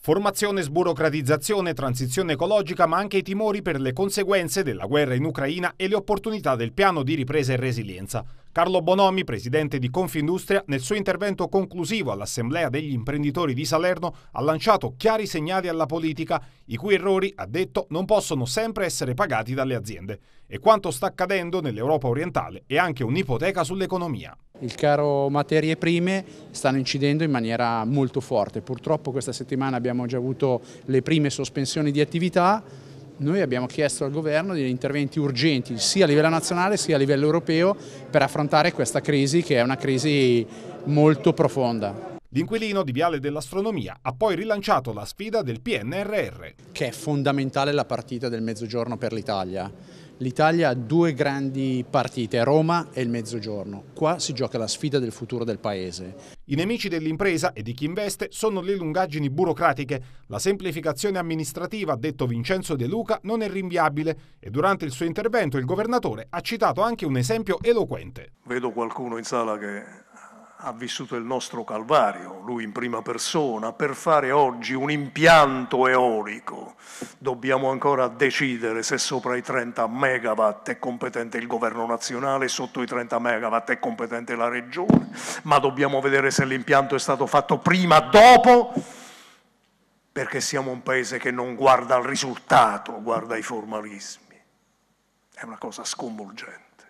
Formazione, sburocratizzazione, transizione ecologica, ma anche i timori per le conseguenze della guerra in Ucraina e le opportunità del piano di ripresa e resilienza. Carlo Bonomi, presidente di Confindustria, nel suo intervento conclusivo all'Assemblea degli imprenditori di Salerno ha lanciato chiari segnali alla politica, i cui errori, ha detto, non possono sempre essere pagati dalle aziende. E quanto sta accadendo nell'Europa orientale è anche un'ipoteca sull'economia. Il caro materie prime stanno incidendo in maniera molto forte. Purtroppo questa settimana abbiamo già avuto le prime sospensioni di attività noi abbiamo chiesto al governo degli interventi urgenti sia a livello nazionale sia a livello europeo per affrontare questa crisi che è una crisi molto profonda. L'inquilino di Viale dell'Astronomia ha poi rilanciato la sfida del PNRR. Che è fondamentale la partita del mezzogiorno per l'Italia. L'Italia ha due grandi partite, Roma e il Mezzogiorno. Qua si gioca la sfida del futuro del Paese. I nemici dell'impresa e di chi investe sono le lungaggini burocratiche. La semplificazione amministrativa, ha detto Vincenzo De Luca, non è rinviabile e durante il suo intervento il governatore ha citato anche un esempio eloquente. Vedo qualcuno in sala che ha vissuto il nostro Calvario, lui in prima persona, per fare oggi un impianto eolico. Dobbiamo ancora decidere se sopra i 30 megawatt è competente il governo nazionale, sotto i 30 megawatt è competente la regione, ma dobbiamo vedere se l'impianto è stato fatto prima, o dopo, perché siamo un paese che non guarda al risultato, guarda ai formalismi. È una cosa sconvolgente.